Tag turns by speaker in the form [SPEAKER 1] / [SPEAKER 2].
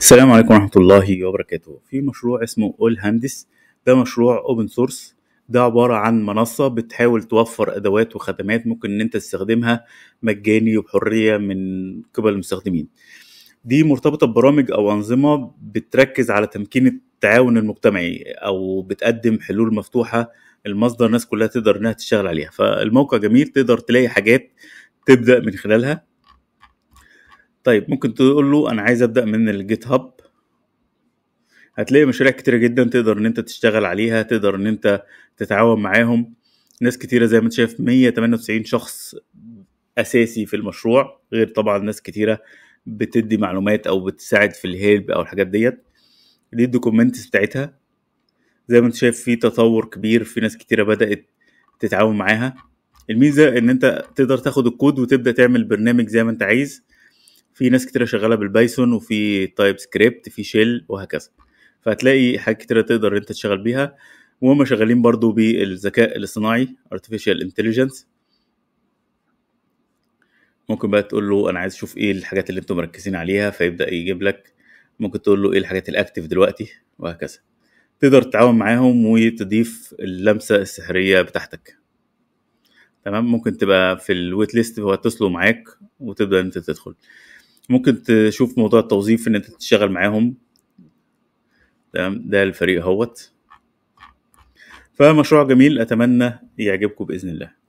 [SPEAKER 1] السلام عليكم ورحمة الله وبركاته في مشروع اسمه أول هندس ده مشروع اوبن سورس ده عبارة عن منصة بتحاول توفر أدوات وخدمات ممكن إن أنت تستخدمها مجاني وبحرية من قبل المستخدمين دي مرتبطة ببرامج أو أنظمة بتركز على تمكين التعاون المجتمعي أو بتقدم حلول مفتوحة المصدر الناس كلها تقدر إنها تشتغل عليها فالموقع جميل تقدر تلاقي حاجات تبدأ من خلالها طيب ممكن تقول له انا عايز ابدا من الجيت هاب هتلاقي مشاريع كتيرة جدا تقدر ان انت تشتغل عليها تقدر ان انت تتعاون معاهم ناس كتيرة زي ما انت شايف 198 شخص اساسي في المشروع غير طبعا ناس كتيرة بتدي معلومات او بتساعد في الهيلب او الحاجات ديت دي الدوكيومنتس بتاعتها زي ما انت شايف في تطور كبير في ناس كتيرة بدأت تتعاون معاها الميزة ان انت تقدر تاخد الكود وتبدأ تعمل برنامج زي ما انت عايز في ناس كتيرة شغالة بالبايثون وفي تايب سكريبت في شيل وهكذا فهتلاقي حاجات كتيرة تقدر انت تشتغل بيها وهم شغالين برضو بالذكاء الاصطناعي artificial intelligence ممكن بقى تقول له انا عايز اشوف ايه الحاجات اللي انتم مركزين عليها فيبدا يجيب لك ممكن تقول له ايه الحاجات الاكتف دلوقتي وهكذا تقدر تتعاون معاهم وتضيف اللمسه السحريه بتاعتك تمام ممكن تبقى في الويت ليست وهتصلوا معاك وتبدا انت تدخل ممكن تشوف موضوع التوظيف ان انت تشتغل معاهم تمام ده الفريق هوت فمشروع جميل اتمنى يعجبكم باذن الله